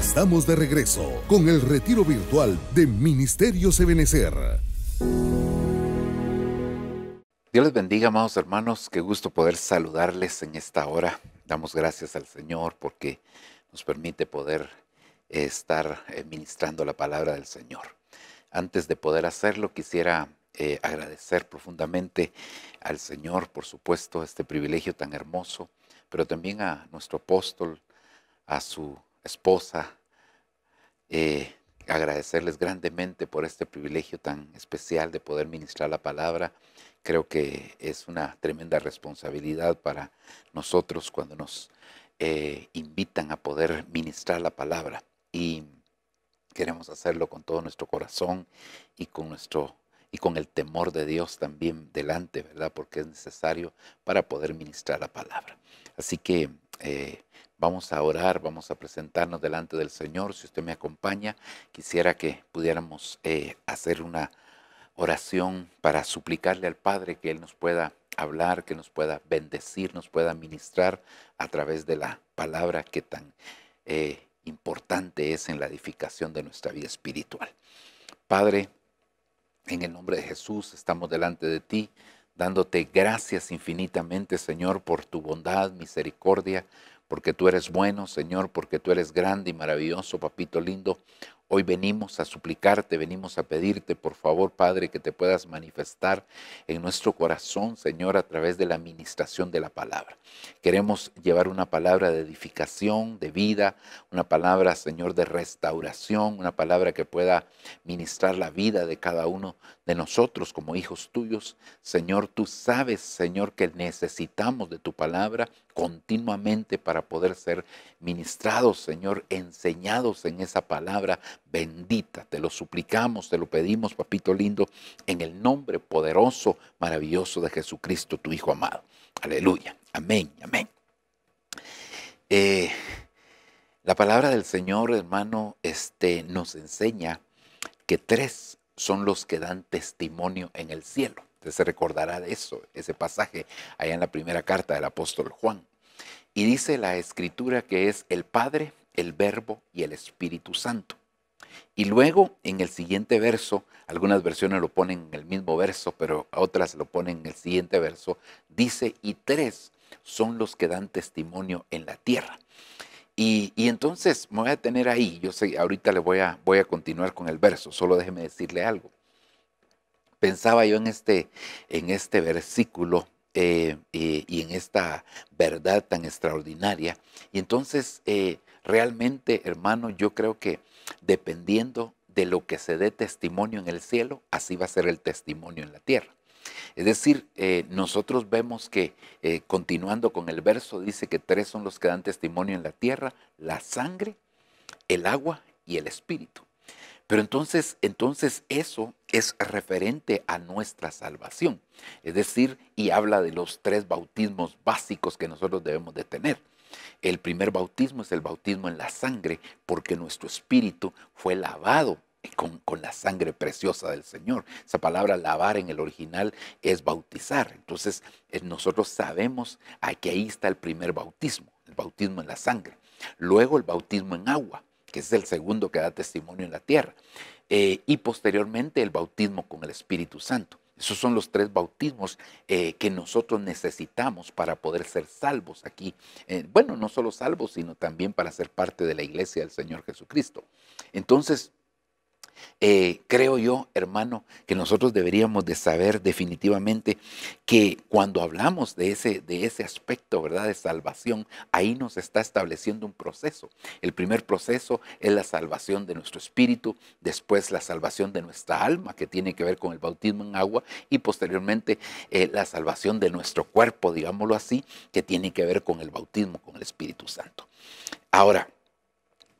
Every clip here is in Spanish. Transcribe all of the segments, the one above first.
Estamos de regreso con el retiro virtual de Ministerio Sebenecer. Dios les bendiga, amados hermanos. Qué gusto poder saludarles en esta hora. Damos gracias al Señor porque nos permite poder eh, estar eh, ministrando la palabra del Señor. Antes de poder hacerlo, quisiera eh, agradecer profundamente al Señor, por supuesto, este privilegio tan hermoso, pero también a nuestro apóstol, a su esposa, eh, agradecerles grandemente por este privilegio tan especial de poder ministrar la palabra. Creo que es una tremenda responsabilidad para nosotros cuando nos eh, invitan a poder ministrar la palabra. Y queremos hacerlo con todo nuestro corazón y con nuestro y con el temor de Dios también delante, ¿verdad? Porque es necesario para poder ministrar la palabra. Así que eh, vamos a orar, vamos a presentarnos delante del Señor. Si usted me acompaña, quisiera que pudiéramos eh, hacer una oración para suplicarle al Padre que Él nos pueda hablar, que nos pueda bendecir, nos pueda ministrar a través de la palabra que tan eh, importante es en la edificación de nuestra vida espiritual. Padre, en el nombre de Jesús estamos delante de ti dándote gracias infinitamente, Señor, por tu bondad, misericordia, porque tú eres bueno, Señor, porque tú eres grande y maravilloso, papito lindo. Hoy venimos a suplicarte, venimos a pedirte, por favor, Padre, que te puedas manifestar en nuestro corazón, Señor, a través de la administración de la palabra. Queremos llevar una palabra de edificación, de vida, una palabra, Señor, de restauración, una palabra que pueda ministrar la vida de cada uno de nosotros como hijos tuyos. Señor, tú sabes, Señor, que necesitamos de tu palabra continuamente para poder ser ministrados, Señor, enseñados en esa palabra, bendita. Te lo suplicamos, te lo pedimos, papito lindo, en el nombre poderoso, maravilloso de Jesucristo, tu Hijo amado. Aleluya. Amén, amén. Eh, la palabra del Señor, hermano, este, nos enseña que tres son los que dan testimonio en el cielo. Usted se recordará de eso, ese pasaje allá en la primera carta del apóstol Juan. Y dice la escritura que es el Padre, el Verbo y el Espíritu Santo. Y luego en el siguiente verso, algunas versiones lo ponen en el mismo verso, pero otras lo ponen en el siguiente verso, dice, y tres son los que dan testimonio en la tierra. Y, entonces me voy a tener ahí, yo sé, ahorita le voy a, voy a continuar con el verso, solo déjeme decirle algo. Pensaba yo en este, en este versículo eh, eh, y en esta verdad tan extraordinaria. Y entonces, eh, realmente, hermano, yo creo que dependiendo de lo que se dé testimonio en el cielo, así va a ser el testimonio en la tierra. Es decir, eh, nosotros vemos que, eh, continuando con el verso, dice que tres son los que dan testimonio en la tierra, la sangre, el agua y el espíritu. Pero entonces, entonces eso es referente a nuestra salvación. Es decir, y habla de los tres bautismos básicos que nosotros debemos de tener. El primer bautismo es el bautismo en la sangre, porque nuestro espíritu fue lavado con, la sangre preciosa del Señor. Esa palabra lavar en el original es bautizar. Entonces eh, nosotros sabemos que ahí está el primer bautismo, el bautismo en la sangre. Luego el bautismo en agua, que es el segundo que da testimonio en la tierra. Eh, y posteriormente el bautismo con el Espíritu Santo. Esos son los tres bautismos eh, que nosotros necesitamos para poder ser salvos aquí. Eh, bueno, no solo salvos, sino también para ser parte de la iglesia del Señor Jesucristo. Entonces, eh, creo yo, hermano, que nosotros deberíamos de saber definitivamente que cuando hablamos de ese, de ese aspecto, ¿verdad?, de salvación, ahí nos está estableciendo un proceso. El primer proceso es la salvación de nuestro espíritu, después la salvación de nuestra alma, que tiene que ver con el bautismo en agua, y posteriormente eh, la salvación de nuestro cuerpo, digámoslo así, que tiene que ver con el bautismo, con el Espíritu Santo. Ahora,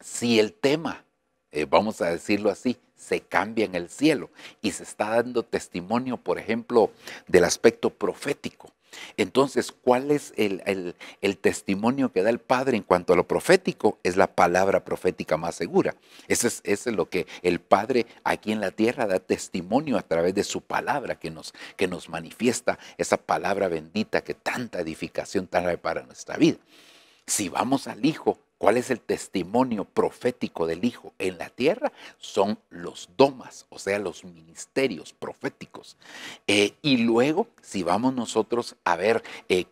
si el tema eh, vamos a decirlo así, se cambia en el cielo y se está dando testimonio, por ejemplo, del aspecto profético. Entonces, ¿cuál es el, testimonio que da el Padre en cuanto a lo profético? Es la palabra profética más segura. Eso es, lo que el Padre aquí en la tierra da testimonio a través de su palabra que nos, que nos manifiesta esa palabra bendita que tanta edificación trae para nuestra vida. Si vamos al Hijo, ¿Cuál es el testimonio profético del Hijo en la tierra? Son los domas, o sea, los ministerios proféticos. Eh, y luego, si vamos nosotros a ver eh,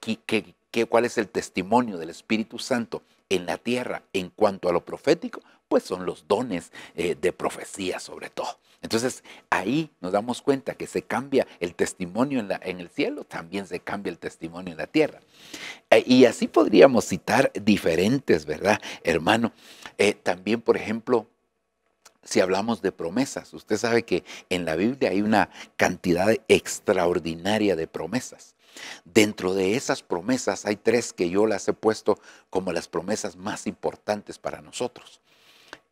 cuál es el testimonio del Espíritu Santo en la tierra en cuanto a lo profético, pues son los dones eh, de profecía sobre todo. Entonces ahí nos damos cuenta que se cambia el testimonio en, el cielo, también se cambia el testimonio en la tierra. Eh, y así podríamos citar diferentes, ¿verdad, hermano? Eh, también, por ejemplo, si hablamos de promesas, usted sabe que en la Biblia hay una cantidad extraordinaria de promesas. Dentro de esas promesas hay tres que yo las he puesto como las promesas más importantes para nosotros.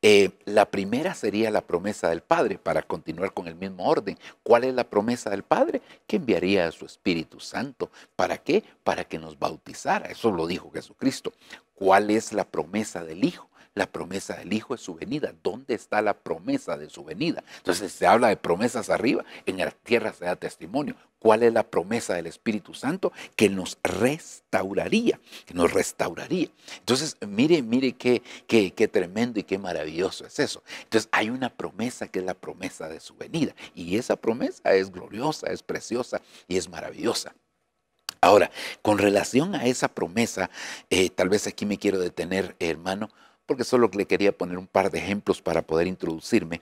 Eh, la primera sería la promesa del Padre, para continuar con el mismo orden. ¿Cuál es la promesa del Padre? Que enviaría a su Espíritu Santo. ¿Para qué? Para que nos bautizara. Eso lo dijo Jesucristo. ¿Cuál es la promesa del Hijo? La promesa del Hijo es su venida. ¿Dónde está la promesa de su venida? Entonces se habla de promesas arriba, en la tierra se da testimonio. ¿Cuál es la promesa del Espíritu Santo? Que nos restauraría, que nos restauraría. Entonces, mire, mire qué, qué, tremendo y qué maravilloso es eso. Entonces, hay una promesa que es la promesa de su venida. Y esa promesa es gloriosa, es preciosa y es maravillosa. Ahora, con relación a esa promesa, eh, tal vez aquí me quiero detener, hermano, porque solo le quería poner un par de ejemplos para poder introducirme.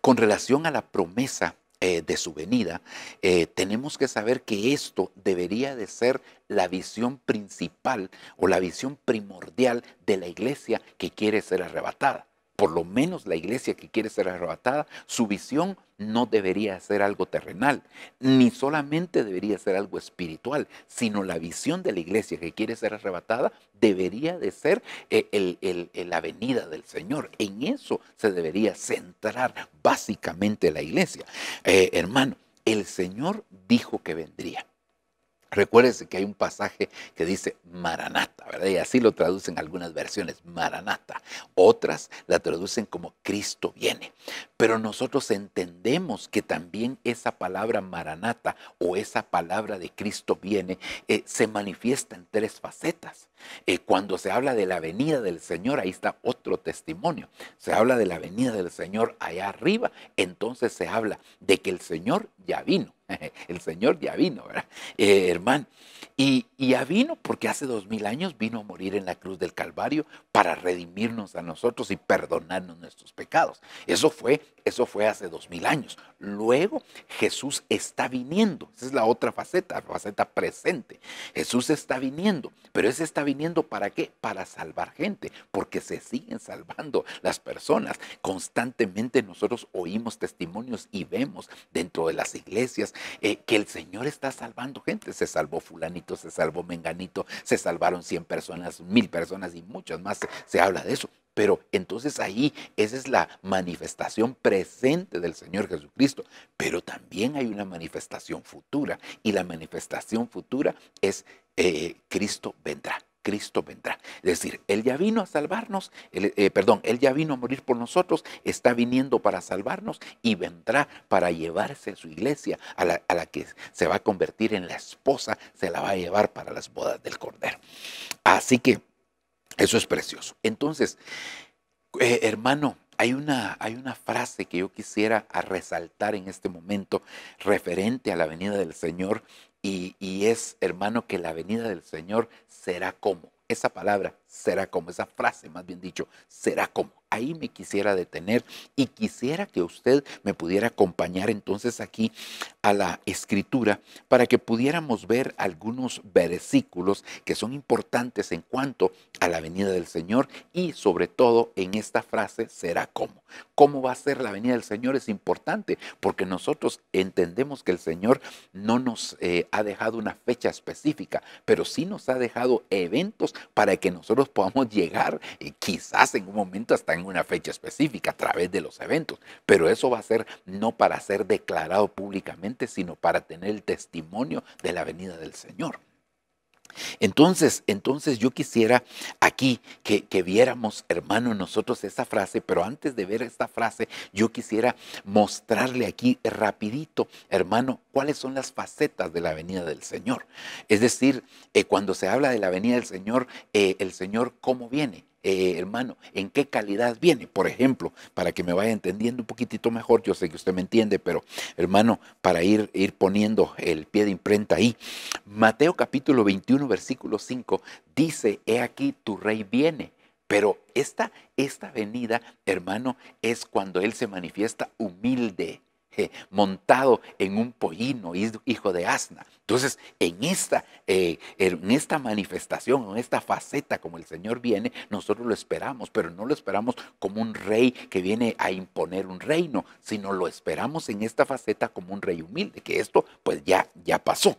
Con relación a la promesa eh, de su venida, eh, tenemos que saber que esto debería de ser la visión principal o la visión primordial de la iglesia que quiere ser arrebatada por lo menos la iglesia que quiere ser arrebatada, su visión no debería ser algo terrenal, ni solamente debería ser algo espiritual, sino la visión de la iglesia que quiere ser arrebatada debería de ser eh, la venida del Señor. En eso se debería centrar básicamente la iglesia. Eh, hermano, el Señor dijo que vendría. Recuérdense que hay un pasaje que dice Maranata, ¿verdad? Y así lo traducen algunas versiones, Maranata. Otras la traducen como Cristo viene. Pero nosotros entendemos que también esa palabra Maranata o esa palabra de Cristo viene eh, se manifiesta en tres facetas. Eh, cuando se habla de la venida del Señor, ahí está otro testimonio. Se habla de la venida del Señor allá arriba, entonces se habla de que el Señor ya vino el Señor ya vino, ¿verdad? Eh, hermano. Y, ya vino porque hace dos mil años vino a morir en la cruz del Calvario para redimirnos a nosotros y perdonarnos nuestros pecados. Eso fue, eso fue hace dos mil años. Luego Jesús está viniendo. Esa es la otra faceta, la faceta presente. Jesús está viniendo, pero ese está viniendo para qué? Para salvar gente, porque se siguen salvando las personas. Constantemente nosotros oímos testimonios y vemos dentro de las iglesias, eh, que el Señor está salvando gente. Se salvó fulanito, se salvó menganito, se salvaron 100 personas, mil personas y muchas más. se, habla de eso. Pero entonces ahí esa es la manifestación presente del Señor Jesucristo. Pero también hay una manifestación futura y la manifestación futura es eh, Cristo vendrá. Cristo vendrá. Es decir, Él ya vino a salvarnos, eh, perdón, Él ya vino a morir por nosotros, está viniendo para salvarnos y vendrá para llevarse a su iglesia, a la, que se va a convertir en la esposa, se la va a llevar para las bodas del Cordero. Así que eso es precioso. Entonces, eh, hermano, hay una, hay una, frase que yo quisiera resaltar en este momento referente a la venida del Señor y, es, hermano, que la venida del Señor será como. Esa palabra será como, esa frase más bien dicho, será como ahí me quisiera detener y quisiera que usted me pudiera acompañar entonces aquí a la escritura para que pudiéramos ver algunos versículos que son importantes en cuanto a la venida del Señor y sobre todo en esta frase será cómo. ¿Cómo va a ser la venida del Señor? Es importante porque nosotros entendemos que el Señor no nos eh, ha dejado una fecha específica, pero sí nos ha dejado eventos para que nosotros podamos llegar eh, quizás en un momento hasta en una fecha específica a través de los eventos, pero eso va a ser no para ser declarado públicamente, sino para tener el testimonio de la venida del Señor. Entonces, entonces yo quisiera aquí que, viéramos, hermano, nosotros esa frase, pero antes de ver esta frase, yo quisiera mostrarle aquí rapidito, hermano, cuáles son las facetas de la venida del Señor. Es decir, eh, cuando se habla de la venida del Señor, eh, el Señor, ¿cómo viene? Eh, hermano, en qué calidad viene. Por ejemplo, para que me vaya entendiendo un poquitito mejor, yo sé que usted me entiende, pero hermano, para ir, ir poniendo el pie de imprenta ahí, Mateo capítulo 21, versículo 5, dice, he aquí tu rey viene. Pero esta, esta venida, hermano, es cuando Él se manifiesta humilde eh, montado en un pollino, hijo de asna. Entonces, en esta, eh, er, en esta manifestación, en esta faceta como el Señor viene, nosotros lo esperamos, pero no lo esperamos como un rey que viene a imponer un reino, sino lo esperamos en esta faceta como un rey humilde, que esto pues ya, ya pasó.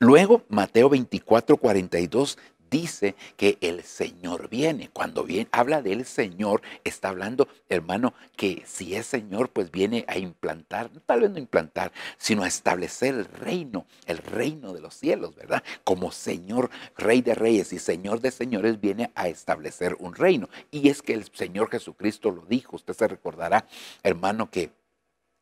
Luego, Mateo 24, 42 dice que el Señor viene. Cuando habla del Señor, está hablando, hermano, que si es Señor, pues viene a implantar, tal vez no implantar, sino a establecer el reino, el reino de los cielos, ¿verdad? Como Señor, Rey de Reyes y Señor de Señores, viene a establecer un reino. Y es que el Señor Jesucristo lo dijo, usted se recordará, hermano, que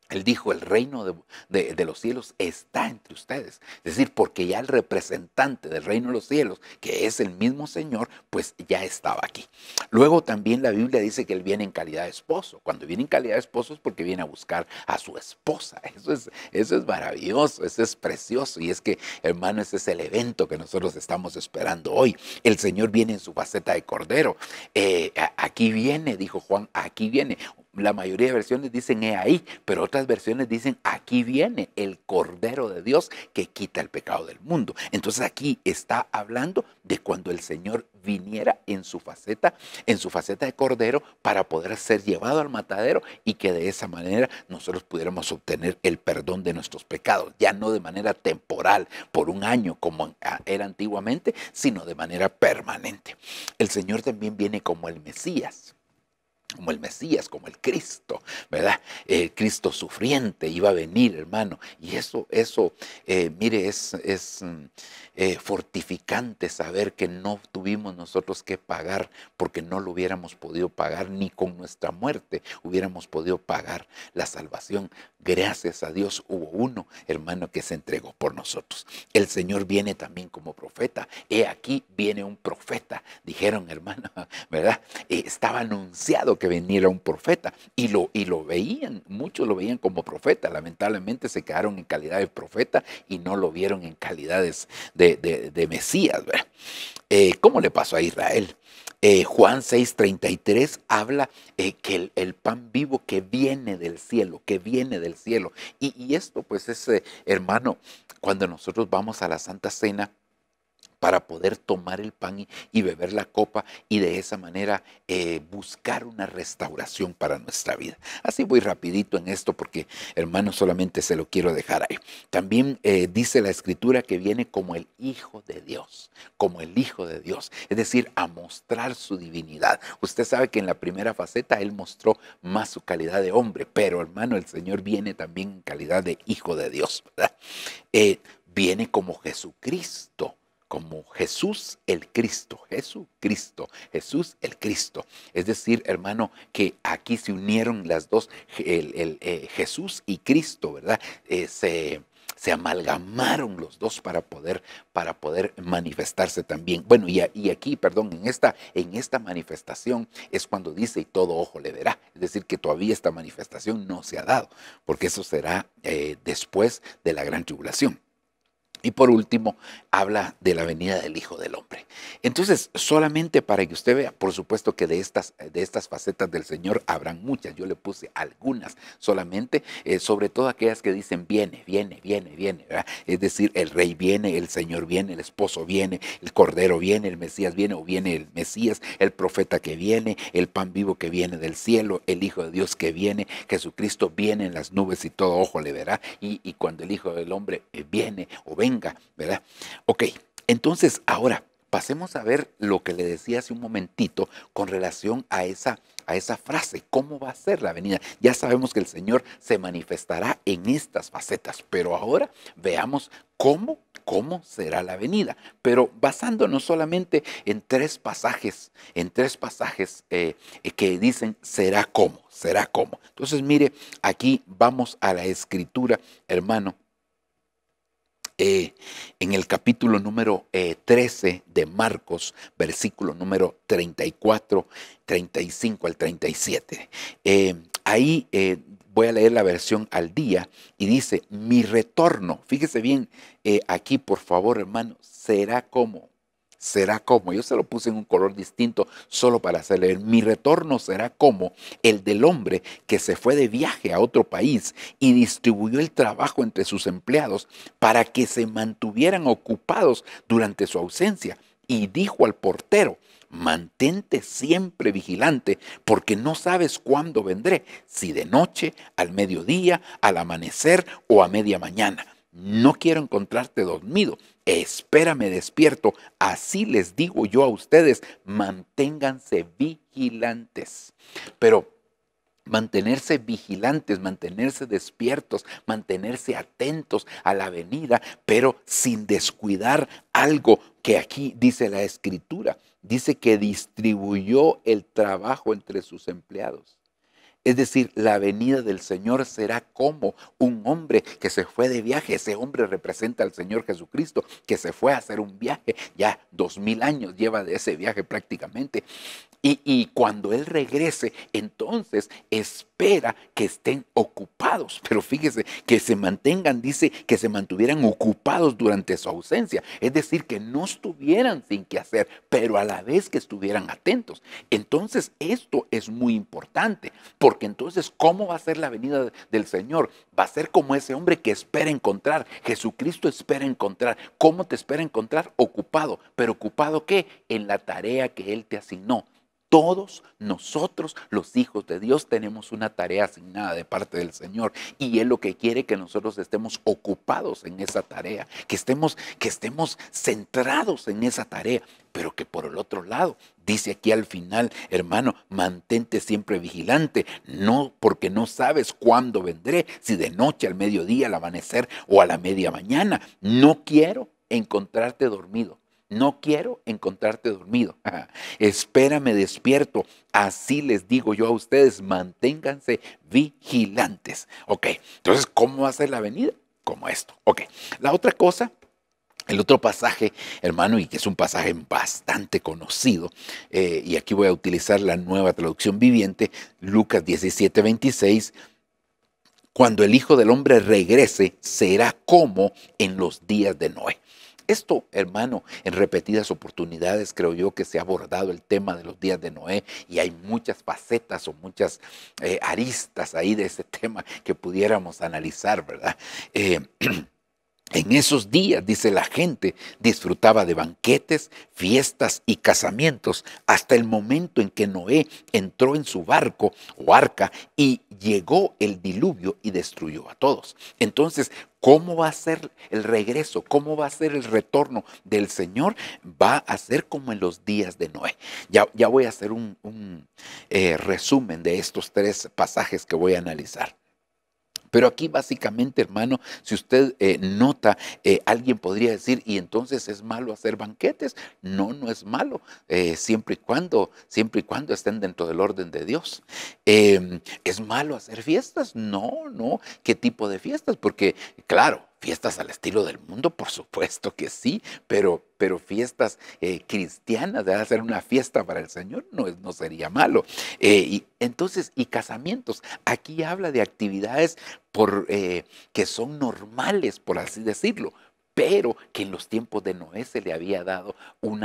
él dijo, el reino de, los cielos está entre ustedes. Es decir, porque ya el representante del reino de los cielos, que es el mismo Señor, pues ya estaba aquí. Luego también la Biblia dice que Él viene en calidad de esposo. Cuando viene en calidad de esposo es porque viene a buscar a su esposa. Eso es, eso es maravilloso, eso es precioso. Y es que, hermano, ese es el evento que nosotros estamos esperando hoy. El Señor viene en su faceta de cordero. Eh, aquí viene, dijo Juan, aquí viene. La mayoría de versiones dicen he ahí, pero otra versiones dicen, aquí viene el Cordero de Dios que quita el pecado del mundo. Entonces aquí está hablando de cuando el Señor viniera en su faceta, en su faceta de Cordero para poder ser llevado al matadero y que de esa manera nosotros pudiéramos obtener el perdón de nuestros pecados, ya no de manera temporal, por un año como ah, era antiguamente, sino de manera permanente. El Señor también viene como el Mesías como el Mesías, como el Cristo, ¿verdad? El Cristo sufriente iba a venir, hermano. Y eso, eso, eh, mire, es, es mm, eh, fortificante saber que no tuvimos nosotros que pagar, porque no lo hubiéramos podido pagar, ni con nuestra muerte hubiéramos podido pagar la salvación Gracias a Dios hubo uno, hermano, que se entregó por nosotros. El Señor viene también como profeta. He aquí viene un profeta, dijeron, hermano, ¿verdad? Eh, estaba anunciado que viniera un profeta y lo, y lo veían, muchos lo veían como profeta. Lamentablemente se quedaron en calidad de profeta y no lo vieron en calidades de, de, Mesías, ¿verdad? Eh, ¿Cómo le pasó a Israel? eh, Juan 6:33 habla eh, que el, pan vivo que viene del cielo, que viene del cielo. Y, esto pues ese eh, hermano, cuando nosotros vamos a la Santa Cena, para poder tomar el pan y, beber la copa y de esa manera eh, buscar una restauración para nuestra vida. Así voy rapidito en esto porque, hermano, solamente se lo quiero dejar ahí. También eh, dice la escritura que viene como el Hijo de Dios, como el Hijo de Dios, es decir, a mostrar su divinidad. Usted sabe que en la primera faceta Él mostró más su calidad de hombre, pero hermano, el Señor viene también en calidad de Hijo de Dios, ¿verdad? Eh, viene como Jesucristo como Jesús el Cristo, Jesús Cristo, Jesús el Cristo. Es decir, hermano, que aquí se unieron las dos, el, eh, Jesús y Cristo, ¿verdad? Eh, se, amalgamaron los dos para poder, para poder manifestarse también. Bueno, y, y, aquí, perdón, en esta, en esta manifestación es cuando dice y todo ojo le verá. Es decir, que todavía esta manifestación no se ha dado, porque eso será eh, después de la gran tribulación. Y por último, habla de la venida del Hijo del Hombre. Entonces, solamente para que usted vea, por supuesto que de estas, de estas facetas del Señor habrán muchas, yo le puse algunas solamente, eh, sobre todo aquellas que dicen viene, viene, viene, viene, es decir, el Rey viene, el Señor viene, el Esposo viene, el Cordero viene, el Mesías viene o viene el Mesías, el Profeta que viene, el Pan vivo que viene del cielo, el Hijo de Dios que viene, Jesucristo viene en las nubes y todo ojo le verá, y, y cuando el Hijo del Hombre eh, viene o viene venga, ¿verdad? Ok, entonces ahora pasemos a ver lo que le decía hace un momentito con relación a esa, a esa frase, cómo va a ser la venida. Ya sabemos que el Señor se manifestará en estas facetas, pero ahora veamos cómo, cómo será la venida. Pero basándonos solamente en tres pasajes, en tres pasajes eh, que dicen será cómo, será cómo. Entonces mire, aquí vamos a la escritura, hermano, e, en el capítulo número 13 eh, de Marcos, versículo número 34, 35 al 37. Eh, ahí eh, voy a leer la versión al día y dice, mi retorno, fíjese bien aquí por favor hermano, será como será como, yo se lo puse en un color distinto solo para hacerle mi retorno será como el del hombre que se fue de viaje a otro país y distribuyó el trabajo entre sus empleados para que se mantuvieran ocupados durante su ausencia. Y dijo al portero, mantente siempre vigilante, porque no sabes cuándo vendré, si de noche, al mediodía, al amanecer o a media mañana no quiero encontrarte dormido, espérame despierto. Así les digo yo a ustedes, manténganse vigilantes. Pero mantenerse vigilantes, mantenerse despiertos, mantenerse atentos a la venida, pero sin descuidar algo que aquí dice la escritura. Dice que distribuyó el trabajo entre sus empleados. Es decir, la venida del Señor será como un hombre que se fue de viaje. Ese hombre representa al Señor Jesucristo, que se fue a hacer un viaje. Ya dos mil años lleva de ese viaje prácticamente. Y, cuando Él regrese, entonces espera que estén ocupados. Pero fíjese, que se mantengan, dice, que se mantuvieran ocupados durante su ausencia. Es decir, que no estuvieran sin qué hacer, pero a la vez que estuvieran atentos. Entonces esto es muy importante, porque entonces, ¿cómo va a ser la venida del Señor? Va a ser como ese hombre que espera encontrar. Jesucristo espera encontrar. ¿Cómo te espera encontrar? Ocupado. ¿Pero ocupado qué? En la tarea que Él te asignó. Todos nosotros, los hijos de Dios, tenemos una tarea asignada de parte del Señor y Él lo que quiere que nosotros estemos ocupados en esa tarea, que estemos, que estemos centrados en esa tarea, pero que por el otro lado, dice aquí al final, hermano, mantente siempre vigilante, no porque no sabes cuándo vendré, si de noche, al mediodía, al amanecer o a la media mañana. No quiero encontrarte dormido. No quiero encontrarte dormido. Espérame despierto. Así les digo yo a ustedes, manténganse vigilantes. Ok, entonces, ¿cómo va a ser la venida? Como esto. Ok, la otra cosa el otro pasaje, hermano, y que es un pasaje bastante conocido, eh, y aquí voy a utilizar la nueva traducción viviente, Lucas 17, 26, cuando el Hijo del Hombre regrese, será como en los días de Noé. Esto, hermano, en repetidas oportunidades creo yo que se ha abordado el tema de los días de Noé y hay muchas facetas o muchas eh, aristas ahí de ese tema que pudiéramos analizar, ¿verdad? Eh, En esos días, dice la gente, disfrutaba de banquetes, fiestas y casamientos hasta el momento en que Noé entró en su barco o arca y llegó el diluvio y destruyó a todos. Entonces, ¿cómo va a ser el regreso? ¿Cómo va a ser el retorno del Señor? Va a ser como en los días de Noé. Ya, voy a hacer un, eh, resumen de estos tres pasajes que voy a analizar. Pero aquí básicamente, hermano, si usted eh, nota, eh, alguien podría decir, y entonces es malo hacer banquetes. No, no es malo, eh, siempre y cuando, siempre y cuando estén dentro del orden de Dios. Em, ¿Es malo hacer fiestas? No, no. ¿Qué tipo de fiestas? Porque, claro, fiestas al estilo del mundo, por supuesto que sí, pero, pero fiestas eh, cristianas, de hacer una fiesta para el Señor no, no sería malo. Eh, y, entonces, y casamientos, aquí habla de actividades por, eh, que son normales, por así decirlo, pero que en los tiempos de Noé se le había dado un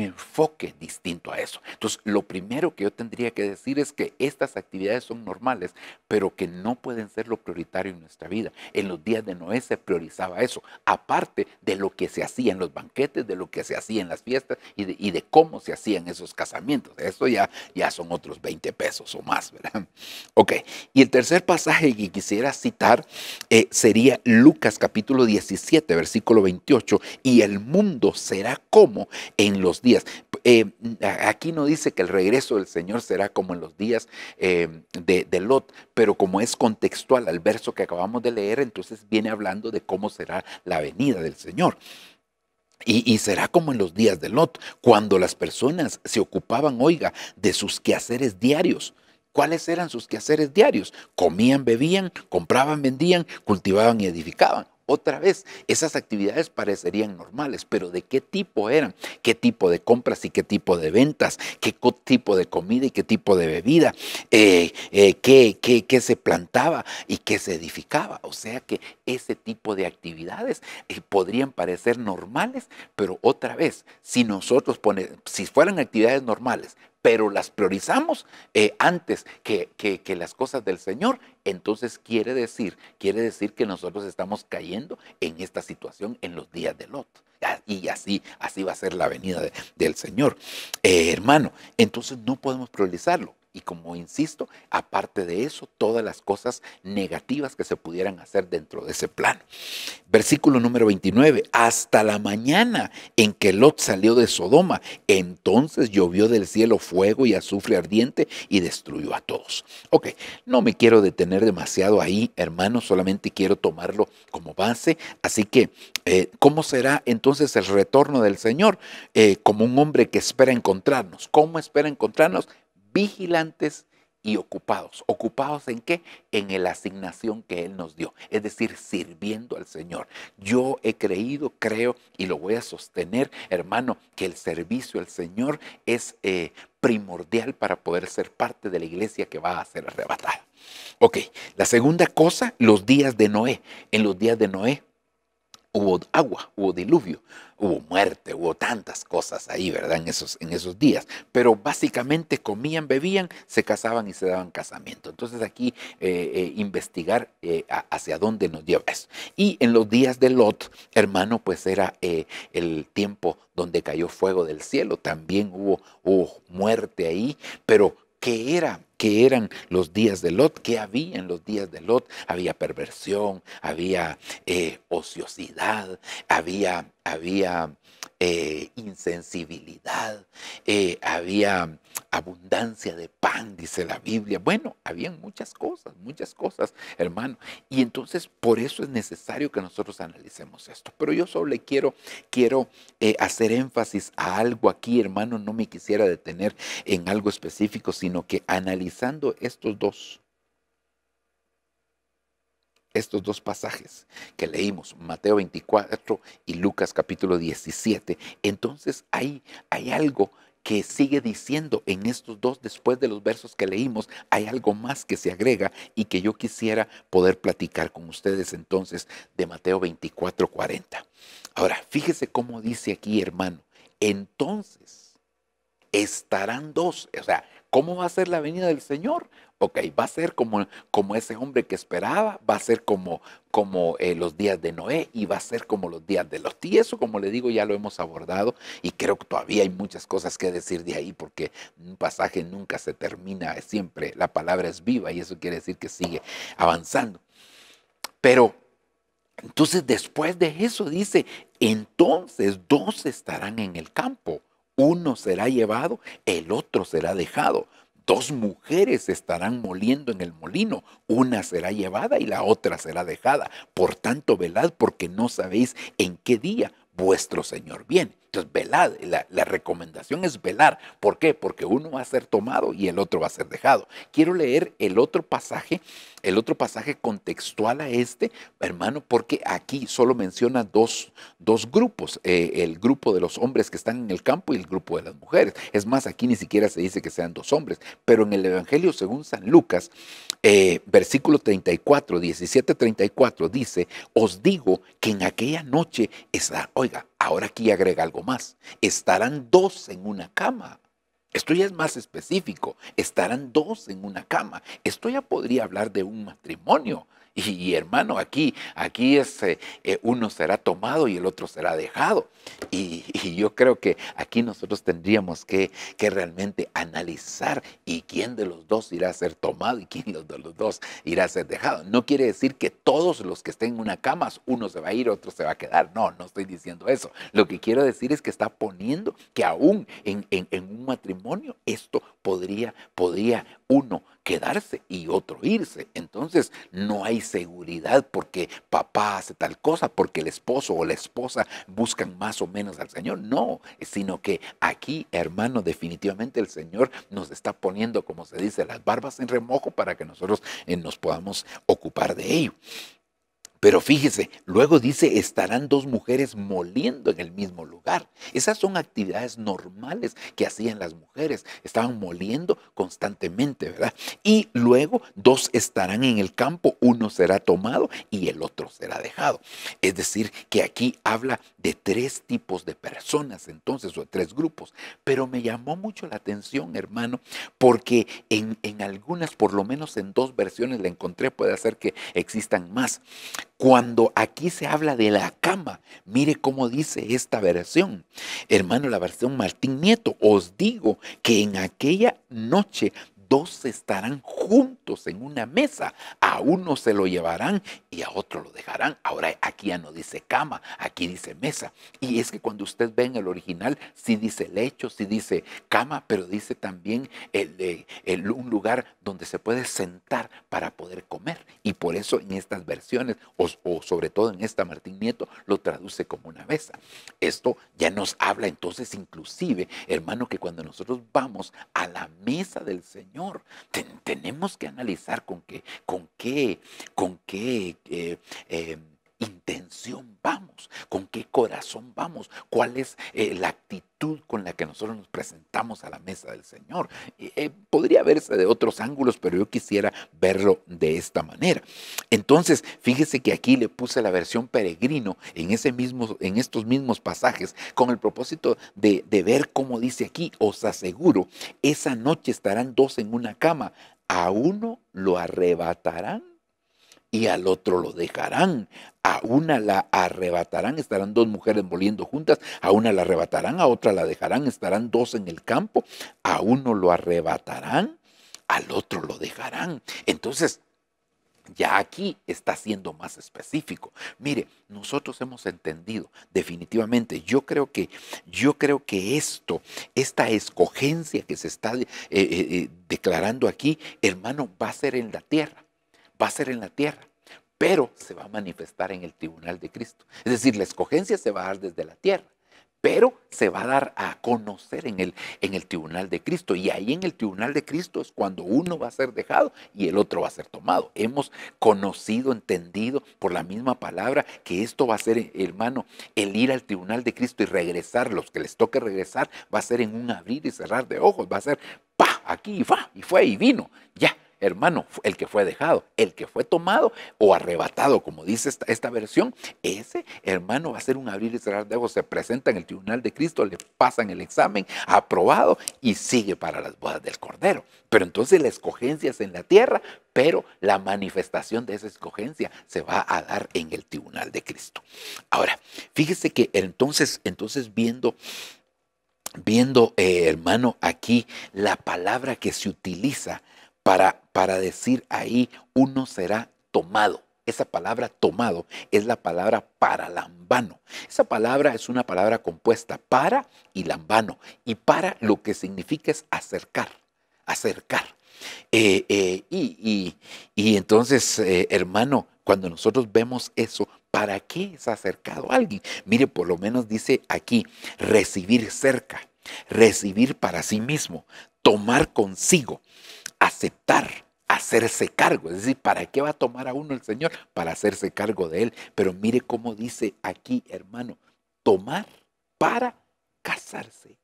enfoque distinto a eso. Entonces, lo primero que yo tendría que decir es que estas actividades son normales, pero que no pueden ser lo prioritario en nuestra vida. En los días de Noé se priorizaba eso, aparte de lo que se hacía en los banquetes, de lo que se hacía en las fiestas y de, cómo se hacían esos casamientos. Eso ya, son otros 20 pesos o más, ¿verdad? Ok, y el tercer pasaje que quisiera citar eh, sería Lucas capítulo 17 versículo 28, y el mundo será como en los días. Eh, aquí no dice que el regreso del Señor será como en los días eh, de, Lot, pero como es contextual al verso que acabamos de leer, entonces viene hablando de cómo será la venida del Señor. y será como en los días de Lot, cuando las personas se ocupaban, oiga, de sus quehaceres diarios, ¿Cuáles eran sus quehaceres diarios? Comían, bebían, compraban, vendían, cultivaban y edificaban. Otra vez, esas actividades parecerían normales, pero ¿de qué tipo eran? ¿Qué tipo de compras y qué tipo de ventas? ¿Qué tipo de comida y qué tipo de bebida? Eh, eh, ¿qué, qué se plantaba y qué se edificaba? O sea que ese tipo de actividades eh, podrían parecer normales, pero otra vez, si nosotros ponemos, si fueran actividades normales, pero las priorizamos eh, antes que, las cosas del Señor, entonces quiere decir, quiere decir que nosotros estamos cayendo en esta situación en los días de Lot. Ah, y así, así va a ser la venida del Señor. Eh, hermano, entonces no podemos priorizarlo. Y como insisto, aparte de eso, todas las cosas negativas que se pudieran hacer dentro de ese plan. Versículo número 29, hasta la mañana en que Lot salió de Sodoma, entonces llovió del cielo fuego y azufre ardiente y destruyó a todos. Ok, no me quiero detener demasiado ahí, hermano, solamente quiero tomarlo como base. Así que, eh, ¿cómo será entonces el retorno del Señor? Eh, como un hombre que espera encontrarnos. ¿Cómo espera encontrarnos? vigilantes y ocupados. ¿Ocupados en qué? En la asignación que Él nos dio, es decir, sirviendo al Señor. Yo he creído, creo y lo voy a sostener, hermano, que el servicio al Señor es eh, primordial para poder ser parte de la iglesia que va a ser arrebatada. Ok, la segunda cosa, los días de Noé. En los días de Noé hubo agua, hubo diluvio, hubo muerte, hubo tantas cosas ahí, ¿verdad? En esos, en esos días. Pero básicamente comían, bebían, se casaban y se daban casamiento. Entonces aquí eh, eh, investigar eh, hacia dónde nos lleva eso. Y en los días de Lot, hermano, pues era el tiempo donde cayó fuego del cielo. También hubo, muerte ahí, pero ¿qué era que eran los días de Lot, que había en los días de Lot. Había perversión, había eh, ociosidad, había, había eh, insensibilidad, eh, había abundancia de pan, dice la Biblia. Bueno, habían muchas cosas, muchas cosas, hermano. Y entonces por eso es necesario que nosotros analicemos esto. Pero yo solo le quiero, quiero eh, hacer énfasis a algo aquí, hermano. No me quisiera detener en algo específico, sino que analizando estos dos estos dos pasajes que leímos, Mateo 24 y Lucas capítulo 17, entonces hay, hay algo que sigue diciendo en estos dos después de los versos que leímos, hay algo más que se agrega y que yo quisiera poder platicar con ustedes entonces de Mateo 24, 40. Ahora, fíjese cómo dice aquí, hermano, entonces estarán dos, o sea, ¿Cómo va a ser la venida del Señor? Ok, va a ser como, como ese hombre que esperaba, va a ser como, como eh, los días de Noé y va a ser como los días de los Y eso, como le digo, ya lo hemos abordado y creo que todavía hay muchas cosas que decir de ahí porque un pasaje nunca se termina, siempre la palabra es viva y eso quiere decir que sigue avanzando. Pero entonces después de eso dice, entonces dos estarán en el campo uno será llevado, el otro será dejado. Dos mujeres estarán moliendo en el molino, una será llevada y la otra será dejada. Por tanto, velad porque no sabéis en qué día vuestro Señor viene. Entonces, velad, la, recomendación es velar. ¿Por qué? Porque uno va a ser tomado y el otro va a ser dejado. Quiero leer el otro pasaje, el otro pasaje contextual a este, hermano, porque aquí solo menciona dos, dos grupos, eh, el grupo de los hombres que están en el campo y el grupo de las mujeres. Es más, aquí ni siquiera se dice que sean dos hombres, pero en el Evangelio según San Lucas, eh, versículo 34, 17, 34 dice, os digo que en aquella noche estarán. oiga, ahora aquí agrega algo más, estarán dos en una cama. Esto ya es más específico. Estarán dos en una cama. Esto ya podría hablar de un matrimonio. Y, hermano, aquí, aquí es, este, eh, uno será tomado y el otro será dejado. Y, yo creo que aquí nosotros tendríamos que, realmente analizar y quién de los dos irá a ser tomado y quién de los dos irá a ser dejado. No quiere decir que todos los que estén en una cama, uno se va a ir, otro se va a quedar. No, no estoy diciendo eso. Lo que quiero decir es que está poniendo que aún en, en un matrimonio esto podría, podría uno quedarse y otro irse. Entonces no hay seguridad porque papá hace tal cosa, porque el esposo o la esposa buscan más o menos al Señor. No, sino que aquí, hermano, definitivamente el Señor nos está poniendo, como se dice, las barbas en remojo para que nosotros eh, nos podamos ocupar de ello. Pero fíjese, luego dice, estarán dos mujeres moliendo en el mismo lugar. Esas son actividades normales que hacían las mujeres. Estaban moliendo constantemente, ¿verdad? Y luego dos estarán en el campo, uno será tomado y el otro será dejado. Es decir, que aquí habla de tres tipos de personas, entonces, o tres grupos. Pero me llamó mucho la atención, hermano, porque en, en algunas, por lo menos en dos versiones la encontré, puede hacer que existan más cuando aquí se habla de la cama, mire cómo dice esta versión. Hermano, la versión Martín Nieto, os digo que en aquella noche dos estarán juntos en una mesa. A uno se lo llevarán y a otro lo dejarán. Ahora aquí ya no dice cama, aquí dice mesa. Y es que cuando usted ve en el original, sí dice lecho, sí dice cama, pero dice también el, un lugar donde se puede sentar para poder comer. Y por eso en estas versiones, o, o sobre todo en esta Martín Nieto, lo traduce como una mesa. Esto ya nos habla entonces inclusive, hermano, que cuando nosotros vamos a la mesa del Señor, Señor. tenemos que analizar con qué, con qué, con qué eh, em, intención vamos, con qué corazón vamos, cuál es eh, la actitud con la que nosotros nos presentamos a la mesa del Señor. Eh, podría verse de otros ángulos, pero yo quisiera verlo de esta manera. Entonces, fíjese que aquí le puse la versión peregrino en, ese mismo, en estos mismos pasajes con el propósito de, de ver cómo dice aquí, os aseguro, esa noche estarán dos en una cama, a uno lo arrebatarán y al otro lo dejarán. A una la arrebatarán, estarán dos mujeres moliendo juntas, a una la arrebatarán, a otra la dejarán, estarán dos en el campo, a uno lo arrebatarán, al otro lo dejarán. Entonces, ya aquí está siendo más específico. Mire, nosotros hemos entendido definitivamente. Yo creo que yo creo que esto, esta escogencia que se está eh, eh, eh, declarando aquí, hermano, va a ser en la tierra va a ser en la tierra, pero se va a manifestar en el tribunal de Cristo. Es decir, la escogencia se va a dar desde la tierra, pero se va a dar a conocer en el, en el tribunal de Cristo. Y ahí en el tribunal de Cristo es cuando uno va a ser dejado y el otro va a ser tomado. Hemos conocido, entendido por la misma palabra que esto va a ser, hermano, el ir al tribunal de Cristo y regresar, los que les toque regresar, va a ser en un abrir y cerrar de ojos, va a ser, pa, aquí y y fue y vino, ya hermano, el que fue dejado, el que fue tomado o arrebatado, como dice esta, versión, ese hermano va a ser un abrir y cerrar de ojos, se presenta en el tribunal de Cristo, le pasan el examen, aprobado y sigue para las bodas del Cordero. Pero entonces la escogencia es en la tierra, pero la manifestación de esa escogencia se va a dar en el tribunal de Cristo. Ahora, fíjese que entonces, entonces viendo viendo, eh, hermano, aquí la palabra que se utiliza para, decir ahí, uno será tomado. Esa palabra tomado es la palabra para lambano. Esa palabra es una palabra compuesta para y lambano. Y para lo que significa es acercar, acercar. Eh, eh, y, entonces, eh, hermano, cuando nosotros vemos eso, ¿para qué es acercado alguien? Mire, por lo menos dice aquí, recibir cerca, recibir para sí mismo, tomar consigo aceptar, hacerse cargo. Es decir, ¿para qué va a tomar a uno el Señor? Para hacerse cargo de Él. Pero mire cómo dice aquí, hermano, tomar para casarse.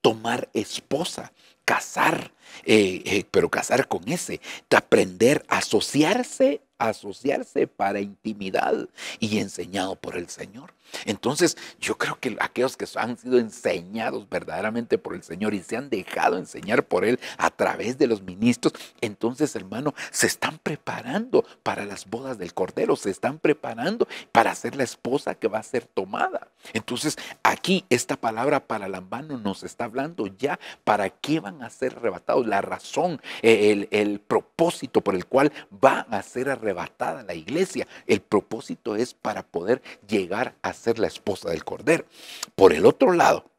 Tomar esposa, casar, eh, eh, pero casar con ese, aprender a asociarse, asociarse para intimidad y enseñado por el Señor. Entonces, yo creo que aquellos que han sido enseñados verdaderamente por el Señor y se han dejado enseñar por Él a través de los ministros, entonces, hermano, se están preparando para las bodas del Cordero, se están preparando para ser la esposa que va a ser tomada. Entonces, aquí esta palabra para la mano nos está hablando ya para qué van a ser arrebatados, la razón, eh, el, el propósito por el cual va a ser arrebatada la iglesia. El propósito es para poder llegar a ser la esposa del Cordero. Por el otro lado,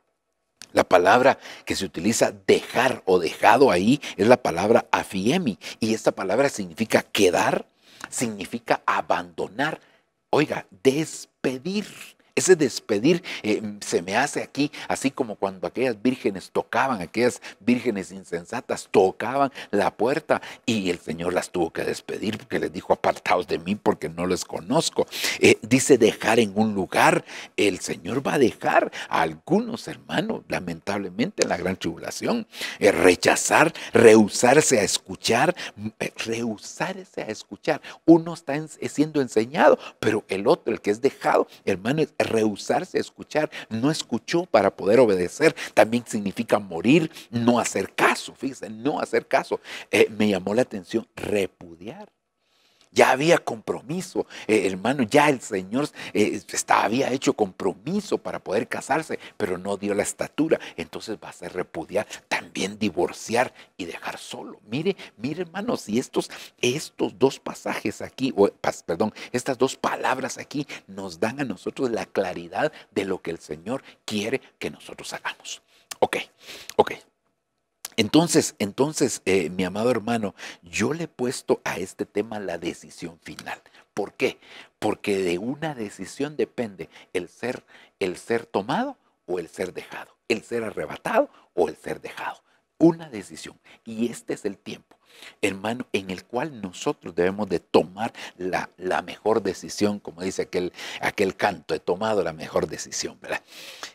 la palabra que se utiliza dejar o dejado ahí es la palabra afiemi. Y esta palabra significa quedar, significa abandonar. Oiga, despedir. Ese despedir eh, se me hace aquí, así como cuando aquellas vírgenes tocaban, aquellas vírgenes insensatas tocaban la puerta y el Señor las tuvo que despedir porque les dijo, apartaos de mí porque no les conozco. Eh, dice dejar en un lugar, el Señor va a dejar a algunos hermanos, lamentablemente, en la gran tribulación. Eh, rechazar, rehusarse a escuchar, mm, rehusarse a escuchar. Uno está siendo enseñado, pero el otro, el que es dejado, hermano, es rehusarse a escuchar, no escuchó para poder obedecer, también significa morir, no hacer caso, fíjense, no hacer caso. Eh, me llamó la atención repudiar ya había compromiso, eh, hermano, ya el Señor eh, estaba, había hecho compromiso para poder casarse, pero no dio la estatura. Entonces va a ser repudiar, también divorciar y dejar solo. Mire, mire hermanos, y estos, estos dos pasajes aquí, perdón, estas dos palabras aquí nos dan a nosotros la claridad de lo que el Señor quiere que nosotros hagamos. Ok, ok. Entonces, entonces, eh, mi amado hermano, yo le he puesto a este tema la decisión final. ¿Por qué? Porque de una decisión depende el ser, el ser tomado o el ser dejado, el ser arrebatado o el ser dejado una decisión. Y este es el tiempo, hermano, en el cual nosotros debemos de tomar la, mejor decisión, como dice aquel, aquel, canto, he tomado la mejor decisión, ¿verdad?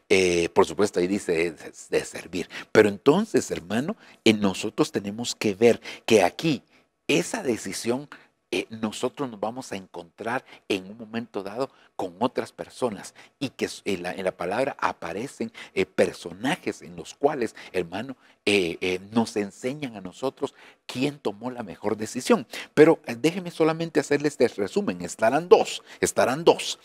Eh, por supuesto, ahí dice de, de, servir. Pero entonces, hermano, nosotros tenemos que ver que aquí esa decisión eh, nosotros nos vamos a encontrar en un momento dado con otras personas y que en la, palabra aparecen eh, personajes en los cuales, hermano, eh, nos enseñan a nosotros quién tomó la mejor decisión. Pero déjeme solamente hacerles este resumen. Estarán dos, estarán dos.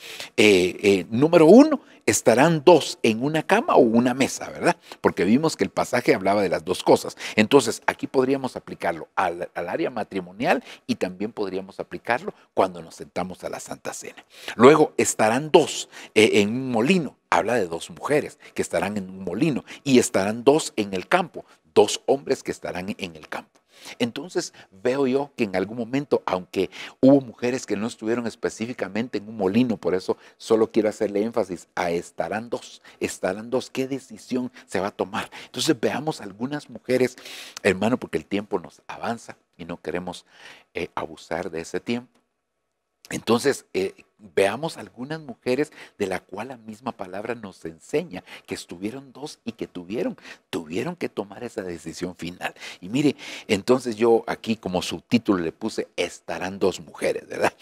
número uno, estarán dos en una cama o una mesa, ¿verdad? Porque vimos que el pasaje hablaba de las dos cosas. Entonces, aquí podríamos aplicarlo al, área matrimonial y también podríamos aplicarlo cuando nos sentamos a la Santa Cena. Luego, estarán dos eh, en un molino. Habla de dos mujeres que estarán en un molino y estarán dos en el campo, dos hombres que estarán en el campo. Entonces veo yo que en algún momento, aunque hubo mujeres que no estuvieron específicamente en un molino, por eso solo quiero hacerle énfasis a estarán dos, estarán dos, qué decisión se va a tomar. Entonces veamos algunas mujeres, hermano, porque el tiempo nos avanza y no queremos eh, abusar de ese tiempo. Entonces, eh, veamos algunas mujeres de la cual la misma palabra nos enseña que estuvieron dos y que tuvieron tuvieron que tomar esa decisión final y mire entonces yo aquí como subtítulo le puse estarán dos mujeres verdad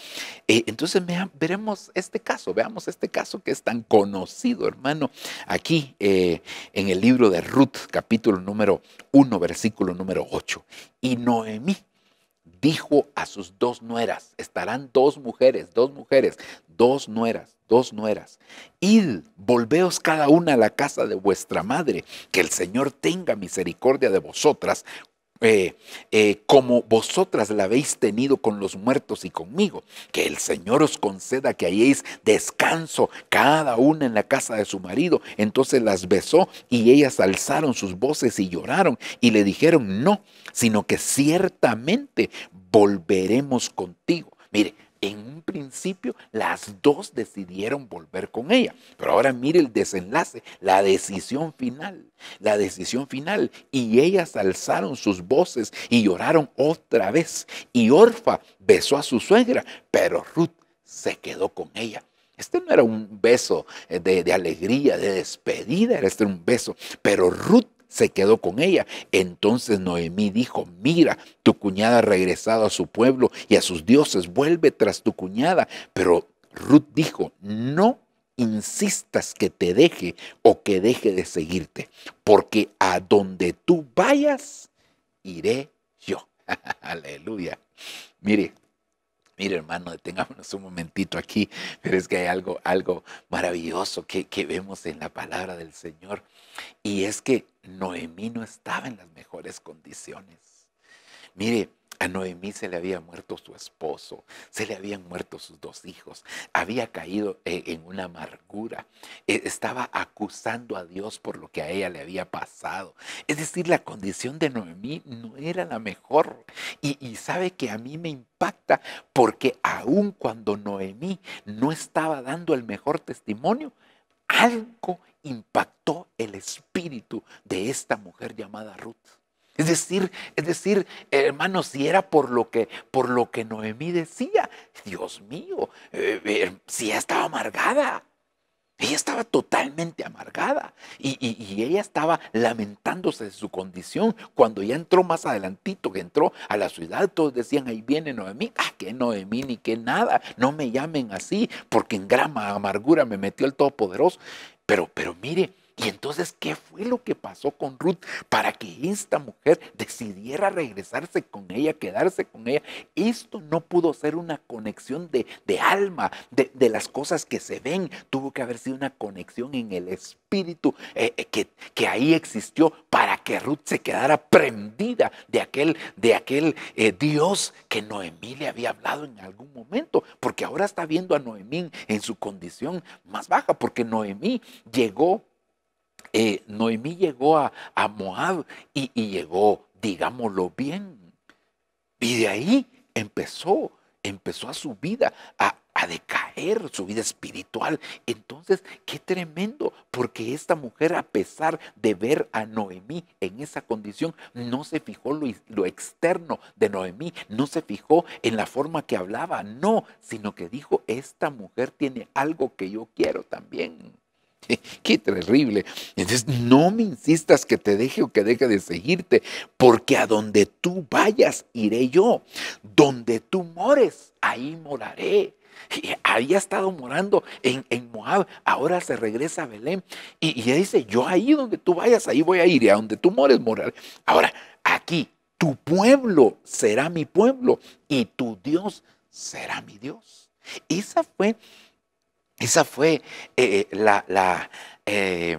eh, entonces veremos este caso veamos este caso que es tan conocido hermano aquí eh, en el libro de Ruth capítulo número 1 versículo número 8 y Noemí dijo a sus dos nueras, estarán dos mujeres, dos mujeres, dos nueras, dos nueras. Id, volveos cada una a la casa de vuestra madre, que el Señor tenga misericordia de vosotras, eh, eh, como vosotras la habéis tenido con los muertos y conmigo. Que el Señor os conceda que hayéis descanso cada una en la casa de su marido. Entonces las besó y ellas alzaron sus voces y lloraron y le dijeron, no, sino que ciertamente volveremos contigo. Mire, en un principio las dos decidieron volver con ella. Pero ahora mire el desenlace, la decisión final, la decisión final. Y ellas alzaron sus voces y lloraron otra vez. Y Orfa besó a su suegra, pero Ruth se quedó con ella. Este no era un beso eh, de, de alegría, de despedida, era este un beso. Pero Ruth se quedó con ella. Entonces Noemí dijo, mira, tu cuñada ha regresado a su pueblo y a sus dioses, vuelve tras tu cuñada. Pero Ruth dijo, no insistas que te deje o que deje de seguirte, porque a donde tú vayas, iré yo. Aleluya. Mire, mire hermano, detengámonos un momentito aquí, pero es que hay algo, algo maravilloso que, que vemos en la palabra del Señor. Y es que Noemí no estaba en las mejores condiciones. Mire, a Noemí se le había muerto su esposo, se le habían muerto sus dos hijos, había caído eh, en una amargura, e, estaba acusando a Dios por lo que a ella le había pasado. Es decir, la condición de Noemí no era la mejor. Y, sabe que a mí me impacta porque aun cuando Noemí no estaba dando el mejor testimonio, algo impactó el espíritu de esta mujer llamada Ruth. Es decir, es decir, hermano, si era por lo que, por lo que Noemí decía, Dios mío, eh, eh, si ella estaba amargada. Ella estaba totalmente amargada y, ella estaba lamentándose de su condición. Cuando ya entró más adelantito, que entró a la ciudad, todos decían, ahí viene Noemí. Ah, que Noemí ni que nada, no me llamen así, porque en grama amargura me metió el Todopoderoso. Pero, pero mire, y entonces, ¿qué fue lo que pasó con Ruth para que esta mujer decidiera regresarse con ella, quedarse con ella? Esto no pudo ser una conexión de, alma, de, las cosas que se ven. Tuvo que haber sido una conexión en el espíritu eh, eh, que, que, ahí existió para que Ruth se quedara prendida de aquel, de aquel eh, Dios que Noemí le había hablado en algún momento. Porque ahora está viendo a Noemí en su condición más baja, porque Noemí llegó eh, Noemí llegó a, Moab y, llegó, digámoslo bien. Y de ahí empezó, empezó a su vida a, decaer su vida espiritual. Entonces, qué tremendo, porque esta mujer, a pesar de ver a Noemí en esa condición, no se fijó lo, externo de Noemí, no se fijó en la forma que hablaba, no, sino que dijo, esta mujer tiene algo que yo quiero también. qué, terrible. Entonces, no me insistas que te deje o que deje de seguirte, porque a donde tú vayas, iré yo. Donde tú mores, ahí moraré. había estado morando en, Moab, ahora se regresa a Belén. Y, y dice, yo ahí donde tú vayas, ahí voy a ir, y a donde tú mores, moraré. Ahora, aquí, tu pueblo será mi pueblo y tu Dios será mi Dios. Esa fue esa fue eh, eh, la, eh,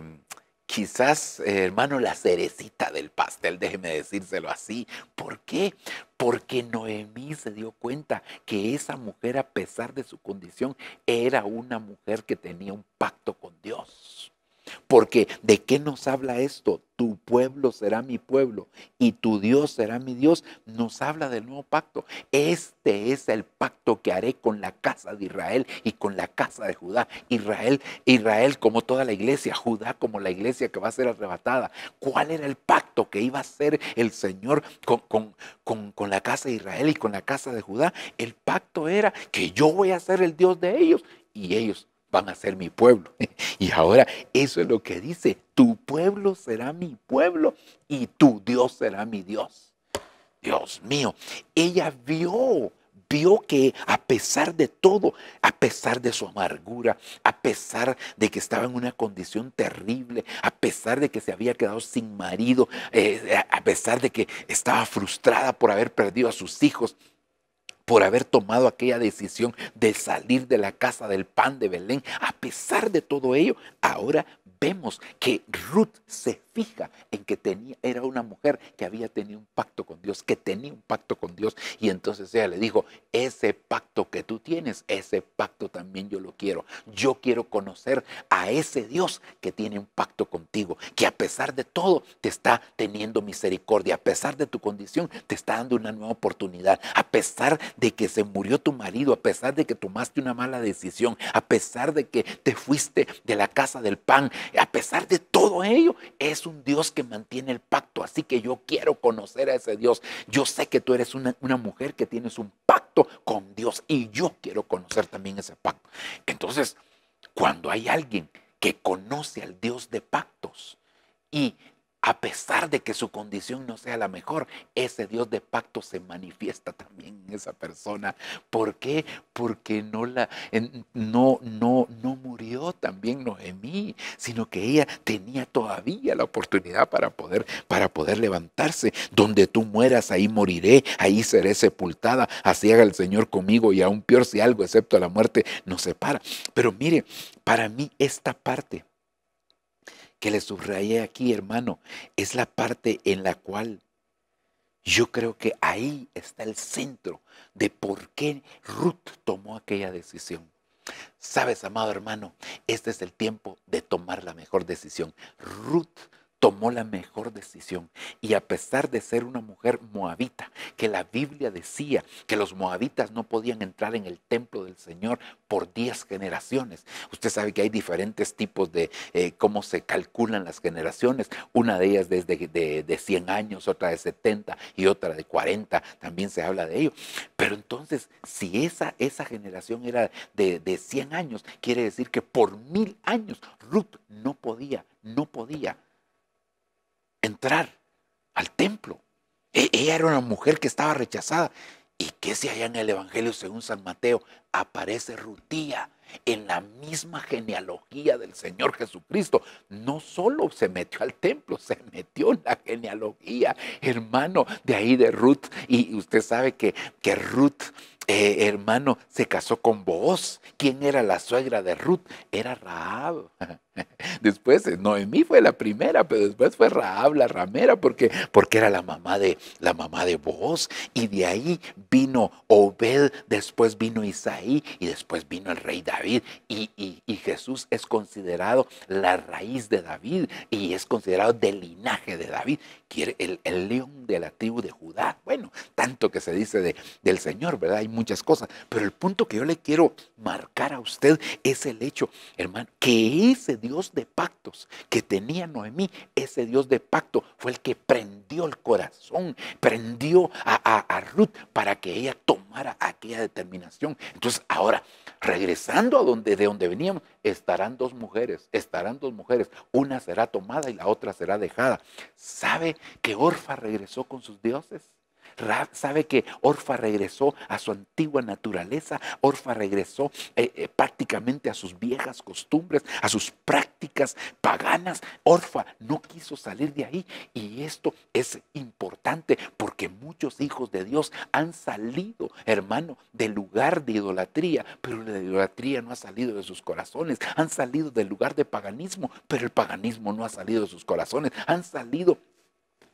quizás, hermano, la cerecita del pastel, déjeme decírselo así. ¿Por qué? Porque Noemí se dio cuenta que esa mujer, a pesar de su condición, era una mujer que tenía un pacto con Dios. Porque ¿de qué nos habla esto? Tu pueblo será mi pueblo y tu Dios será mi Dios. Nos habla del nuevo pacto. Este es el pacto que haré con la casa de Israel y con la casa de Judá. Israel, Israel como toda la iglesia, Judá como la iglesia que va a ser arrebatada. ¿Cuál era el pacto que iba a hacer el Señor con, con la casa de Israel y con la casa de Judá? El pacto era que yo voy a ser el Dios de ellos y ellos van a ser mi pueblo. Y ahora eso es lo que dice, tu pueblo será mi pueblo y tu Dios será mi Dios. Dios mío, ella vio, vio que a pesar de todo, a pesar de su amargura, a pesar de que estaba en una condición terrible, a pesar de que se había quedado sin marido, eh, a pesar de que estaba frustrada por haber perdido a sus hijos, por haber tomado aquella decisión de salir de la casa del pan de Belén. A pesar de todo ello, ahora vemos que Ruth se fija en que tenía, era una mujer que había tenido un pacto con Dios, que tenía un pacto con Dios. Y entonces ella le dijo, ese pacto que tú tienes, ese pacto también yo lo quiero. Yo quiero conocer a ese Dios que tiene un pacto contigo, que a pesar de todo te está teniendo misericordia, a pesar de tu condición te está dando una nueva oportunidad, a pesar de que se murió tu marido, a pesar de que tomaste una mala decisión, a pesar de que te fuiste de la casa del pan, a pesar de todo ello, es un Dios que mantiene el pacto, así que yo quiero conocer a ese Dios. Yo sé que tú eres una, mujer que tienes un pacto con Dios y yo quiero conocer también ese pacto. Entonces, cuando hay alguien que conoce al Dios de pactos y a pesar de que su condición no sea la mejor, ese Dios de pacto se manifiesta también en esa persona. ¿Por qué? Porque no, la, no, no, no murió también Noemí, sino que ella tenía todavía la oportunidad para poder, para poder levantarse. Donde tú mueras, ahí moriré, ahí seré sepultada. Así haga el Señor conmigo y aún peor si algo, excepto la muerte, nos separa. Pero mire, para mí esta parte que le subrayé aquí, hermano, es la parte en la cual yo creo que ahí está el centro de por qué Ruth tomó aquella decisión. Sabes, amado hermano, este es el tiempo de tomar la mejor decisión. Ruth tomó la mejor decisión. Y a pesar de ser una mujer moabita, que la Biblia decía que los moabitas no podían entrar en el templo del Señor por 10 generaciones. Usted sabe que hay diferentes tipos de eh, cómo se calculan las generaciones. Una de ellas desde de, de 100 años, otra de 70 y otra de 40. También se habla de ello. Pero entonces, si esa, esa generación era de, de 100 años, quiere decir que por mil años Ruth no podía, no podía entrar al templo. E, ella era una mujer que estaba rechazada. ¿Y que se halla en el Evangelio según San Mateo? Aparece Rutía en la misma genealogía del Señor Jesucristo. No solo se metió al templo, se metió en la genealogía, hermano, de ahí de Ruth. Y usted sabe que, que Ruth eh, hermano, se casó con vos. ¿Quién era la suegra de Ruth? Era Raab. Después eh, Noemí fue la primera, pero después fue Raab la ramera, porque, porque era la mamá de la mamá de vos. Y de ahí vino Obed, después vino Isaí y después vino el rey David. Y, Jesús es considerado la raíz de David y es considerado del linaje de David. Quiere el, león de la tribu de Judá. Bueno, tanto que se dice de, del Señor, ¿verdad? Hay muchas cosas, pero el punto que yo le quiero marcar a usted es el hecho, hermano, que ese Dios de pactos que tenía Noemí, ese Dios de pacto fue el que prendió el corazón, prendió a, Ruth para que ella tomara aquella determinación. Entonces, ahora, regresando a donde, de donde veníamos, estarán dos mujeres, estarán dos mujeres, una será tomada y la otra será dejada. ¿Sabe que Orfa regresó con sus dioses? sabe que Orfa regresó a su antigua naturaleza, Orfa regresó eh, eh, prácticamente a sus viejas costumbres, a sus prácticas paganas. Orfa no quiso salir de ahí y esto es importante porque muchos hijos de Dios han salido, hermano, del lugar de idolatría, pero la idolatría no ha salido de sus corazones, han salido del lugar de paganismo, pero el paganismo no ha salido de sus corazones, han salido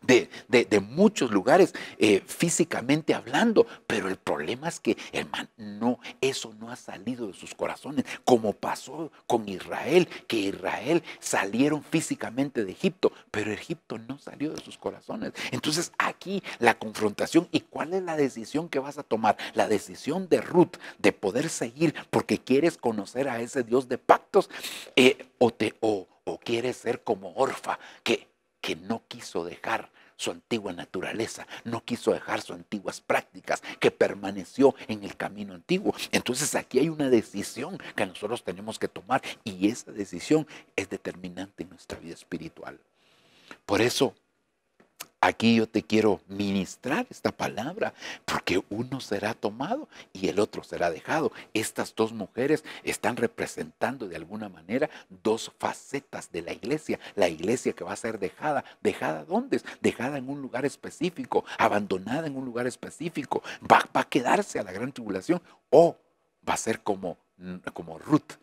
de, muchos lugares eh, físicamente hablando, pero el problema es que, hermano, no, eso no ha salido de sus corazones, como pasó con Israel, que Israel salieron físicamente de Egipto, pero Egipto no salió de sus corazones. Entonces aquí la confrontación y cuál es la decisión que vas a tomar, la decisión de Ruth de poder seguir porque quieres conocer a ese Dios de pactos eh, o, te, o, o quieres ser como Orfa, que que no quiso dejar su antigua naturaleza, no quiso dejar sus antiguas prácticas, que permaneció en el camino antiguo. Entonces aquí hay una decisión que nosotros tenemos que tomar y esa decisión es determinante en nuestra vida espiritual. Por eso Aquí yo te quiero ministrar esta palabra, porque uno será tomado y el otro será dejado. Estas dos mujeres están representando de alguna manera dos facetas de la iglesia. La iglesia que va a ser dejada. ¿Dejada dónde? Dejada en un lugar específico, abandonada en un lugar específico. Va, a quedarse a la gran tribulación o va a ser como, como Ruth,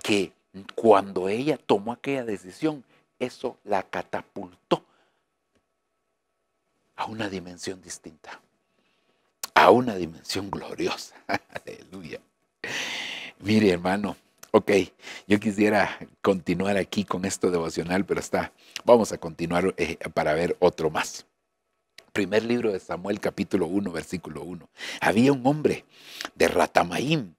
que cuando ella tomó aquella decisión, eso la catapultó a una dimensión distinta, a una dimensión gloriosa. Aleluya. Mire, hermano, ok, yo quisiera continuar aquí con esto devocional, pero está, vamos a continuar eh, para ver otro más. Primer libro de Samuel, capítulo 1, versículo 1. Había un hombre de Ratamaín,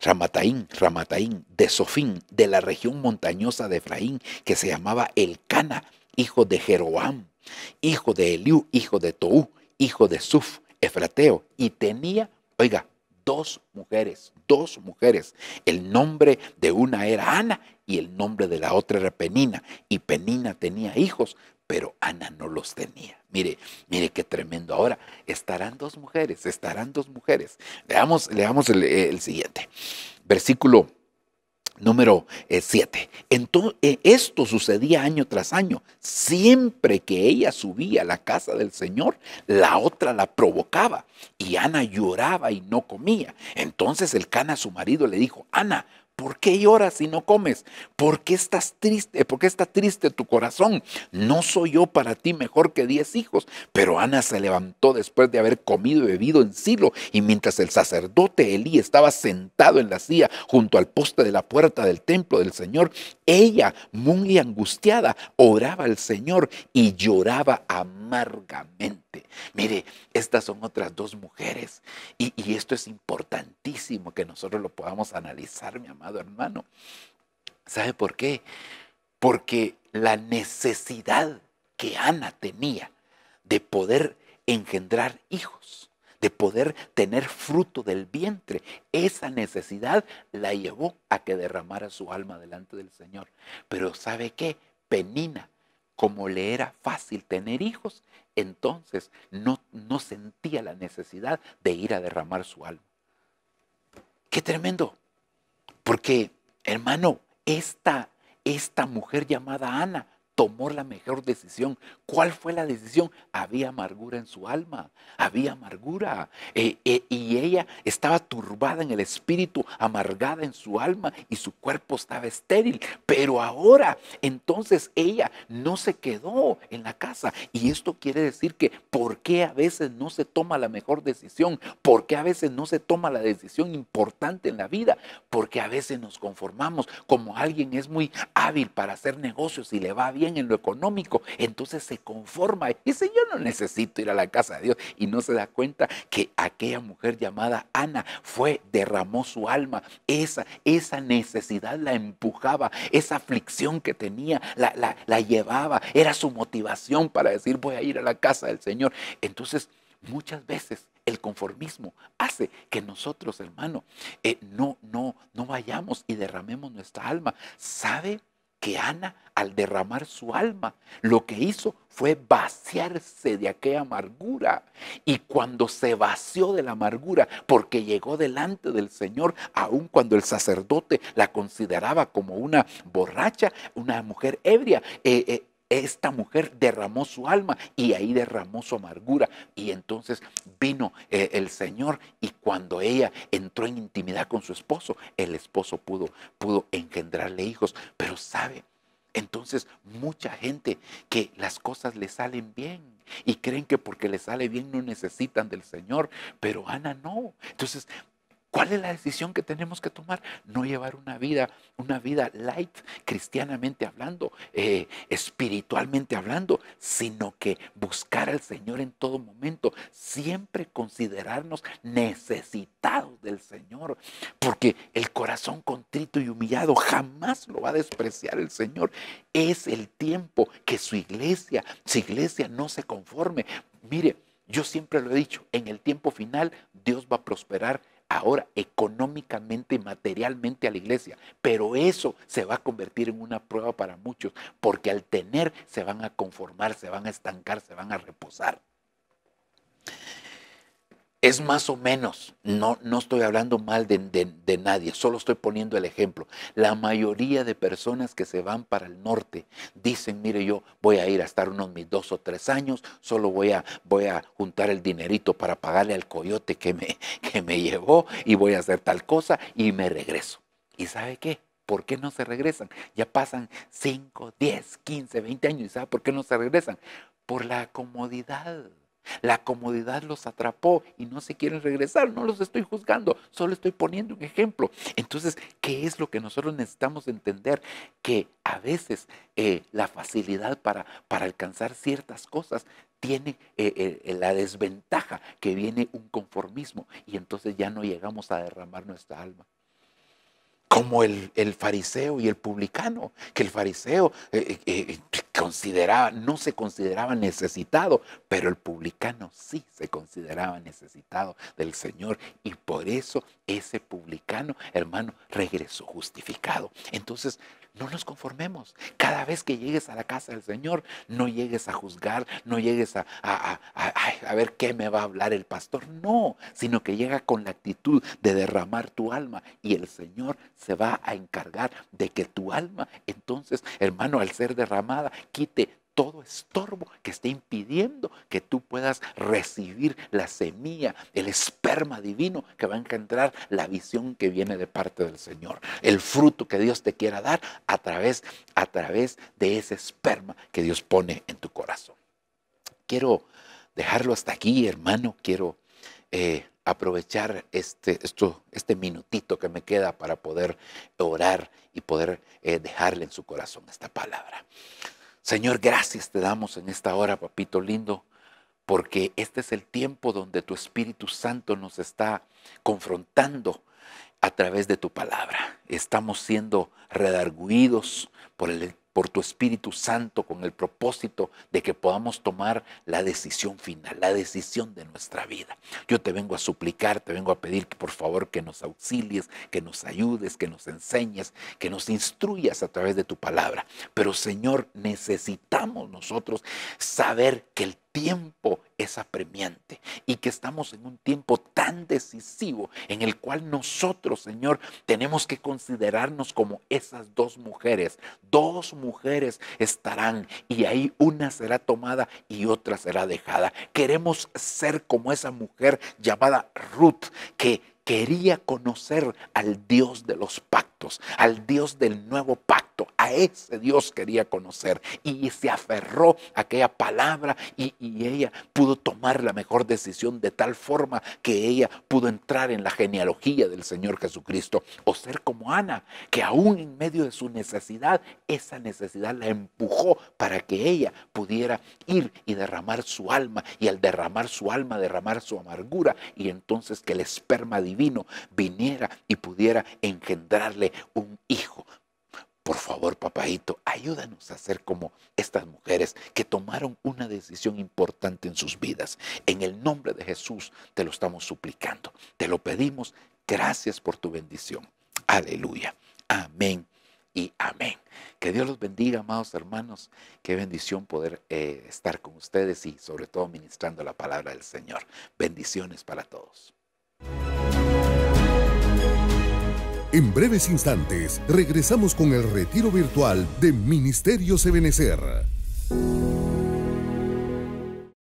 Ramataín, Ramataín, de Sofín, de la región montañosa de Efraín, que se llamaba Elcana, hijo de Jeroam, hijo de Eliú, hijo de Tou, hijo de Suf, Efrateo, y tenía, oiga, dos mujeres, dos mujeres. El nombre de una era Ana y el nombre de la otra era Penina. Y Penina tenía hijos, pero Ana no los tenía. Mire, mire qué tremendo. Ahora, estarán dos mujeres, estarán dos mujeres. Leamos, leamos el, el siguiente. Versículo número 7. Eh, Entonces eh, esto sucedía año tras año. Siempre que ella subía a la casa del Señor, la otra la provocaba y Ana lloraba y no comía. Entonces el Cana, su marido, le dijo, Ana, ¿Por qué lloras y no comes? ¿Por qué estás triste? ¿Por qué está triste tu corazón? No soy yo para ti mejor que diez hijos. Pero Ana se levantó después de haber comido y bebido en Silo, y mientras el sacerdote Elí estaba sentado en la silla junto al poste de la puerta del templo del Señor, ella, muy angustiada, oraba al Señor y lloraba amargamente. Mire, estas son otras dos mujeres y, y esto es importantísimo que nosotros lo podamos analizar, mi amado hermano. ¿Sabe por qué? Porque la necesidad que Ana tenía de poder engendrar hijos, de poder tener fruto del vientre. Esa necesidad la llevó a que derramara su alma delante del Señor. Pero ¿sabe qué? Penina, como le era fácil tener hijos, entonces no, no sentía la necesidad de ir a derramar su alma. Qué tremendo. Porque, hermano, esta, esta mujer llamada Ana tomó la mejor decisión ¿Cuál fue la decisión? Había amargura en su alma, había amargura. Eh, eh, y ella estaba turbada en el espíritu, amargada en su alma y su cuerpo estaba estéril. Pero ahora, entonces ella no se quedó en la casa. Y esto quiere decir que ¿por qué a veces no se toma la mejor decisión? ¿Por qué a veces no se toma la decisión importante en la vida? Porque a veces nos conformamos. Como alguien es muy hábil para hacer negocios y le va bien en lo económico, entonces se conforma y dice, yo no necesito ir a la casa de Dios. Y no se da cuenta que aquella mujer llamada Ana fue, derramó su alma. Esa, esa necesidad la empujaba, esa aflicción que tenía la, llevaba, era su motivación para decir, voy a ir a la casa del Señor. Entonces, muchas veces el conformismo hace que nosotros, hermano, eh, no, no, no vayamos y derramemos nuestra alma. ¿Sabe? que Ana, al derramar su alma, lo que hizo fue vaciarse de aquella amargura. Y cuando se vació de la amargura, porque llegó delante del Señor, aun cuando el sacerdote la consideraba como una borracha, una mujer ebria, eh, eh esta mujer derramó su alma y ahí derramó su amargura. Y entonces vino eh, el Señor y cuando ella entró en intimidad con su esposo, el esposo pudo, pudo engendrarle hijos. Pero sabe, entonces mucha gente que las cosas le salen bien, y creen que porque le sale bien no necesitan del Señor, pero Ana no. Entonces ¿Cuál es la decisión que tenemos que tomar? No llevar una vida, una vida light, cristianamente hablando, eh, espiritualmente hablando, sino que buscar al Señor en todo momento, siempre considerarnos necesitados del Señor, porque el corazón contrito y humillado jamás lo va a despreciar el Señor. Es el tiempo que su iglesia, su iglesia no se conforme. Mire, yo siempre lo he dicho, en el tiempo final Dios va a prosperar ahora económicamente y materialmente a la iglesia. Pero eso se va a convertir en una prueba para muchos, porque al tener se van a conformar, se van a estancar, se van a reposar es más o menos, no, no estoy hablando mal de, nadie, solo estoy poniendo el ejemplo. La mayoría de personas que se van para el norte dicen, mire, yo voy a ir a estar unos mis dos o tres años, solo voy a, voy a juntar el dinerito para pagarle al coyote que me, que me llevó y voy a hacer tal cosa y me regreso. ¿Y sabe qué? ¿Por qué no se regresan? Ya pasan 5, 10, 15, 20 años y ¿sabe por qué no se regresan? Por la comodidad la comodidad los atrapó y no se quieren regresar. No los estoy juzgando, solo estoy poniendo un ejemplo. Entonces, ¿qué es lo que nosotros necesitamos entender? Que a veces eh, la facilidad para, alcanzar ciertas cosas tiene eh, eh, la desventaja que viene un conformismo y entonces ya no llegamos a derramar nuestra alma como el, fariseo y el publicano, que el fariseo consideraba, no se consideraba necesitado, pero el publicano sí se consideraba necesitado del Señor. Y por eso ese publicano, hermano, regresó justificado. Entonces, no nos conformemos. Cada vez que llegues a la casa del Señor, no llegues a juzgar, no llegues a, a, a, ver qué me va a hablar el pastor. No, sino que llega con la actitud de derramar tu alma y el Señor se va a encargar de que tu alma, entonces, hermano, al ser derramada, quite todo estorbo que esté impidiendo que tú puedas recibir la semilla, el esperma divino que va a engendrar la visión que viene de parte del Señor, el fruto que Dios te quiera dar a través, a través de ese esperma que Dios pone en tu corazón. Quiero dejarlo hasta aquí, hermano. Quiero eh, aprovechar este, este minutito que me queda para poder orar y poder eh, dejarle en su corazón esta palabra. Señor, gracias te damos en esta hora, papito lindo, porque este es el tiempo donde tu Espíritu Santo nos está confrontando a través de tu palabra. Estamos siendo redarguidos por el por tu Espíritu Santo con el propósito de que podamos tomar la decisión final, la decisión de nuestra vida. Yo te vengo a suplicar, te vengo a pedir que por favor que nos auxilies, que nos ayudes, que nos enseñes, que nos instruyas a través de tu palabra. Pero Señor, necesitamos nosotros saber que el tiempo es apremiante y que estamos en un tiempo tan decisivo en el cual nosotros, Señor, tenemos que considerarnos como esas dos mujeres. Dos mujeres estarán y ahí una será tomada y otra será dejada. Queremos ser como esa mujer llamada Ruth que quería conocer al Dios de los pactos al Dios del nuevo pacto. A ese Dios quería conocer y se aferró a aquella palabra y ella pudo tomar la mejor decisión de tal forma que ella pudo entrar en la genealogía del Señor Jesucristo o ser como Ana, que aún en medio de su necesidad, esa necesidad la empujó para que ella pudiera ir y derramar su alma y al derramar su alma, derramar su amargura y entonces que el esperma divino viniera y pudiera engendrarle un hijo. Por favor, papáito, ayúdanos a ser como estas mujeres que tomaron una decisión importante en sus vidas. En el nombre de Jesús te lo estamos suplicando, te lo pedimos. Gracias por tu bendición. Aleluya. Amén y amén. Que Dios los bendiga, amados hermanos. Qué bendición poder eh, estar con ustedes y sobre todo ministrando la palabra del Señor. Bendiciones para todos. En breves instantes regresamos con el retiro virtual de Ministerio Sebenecer.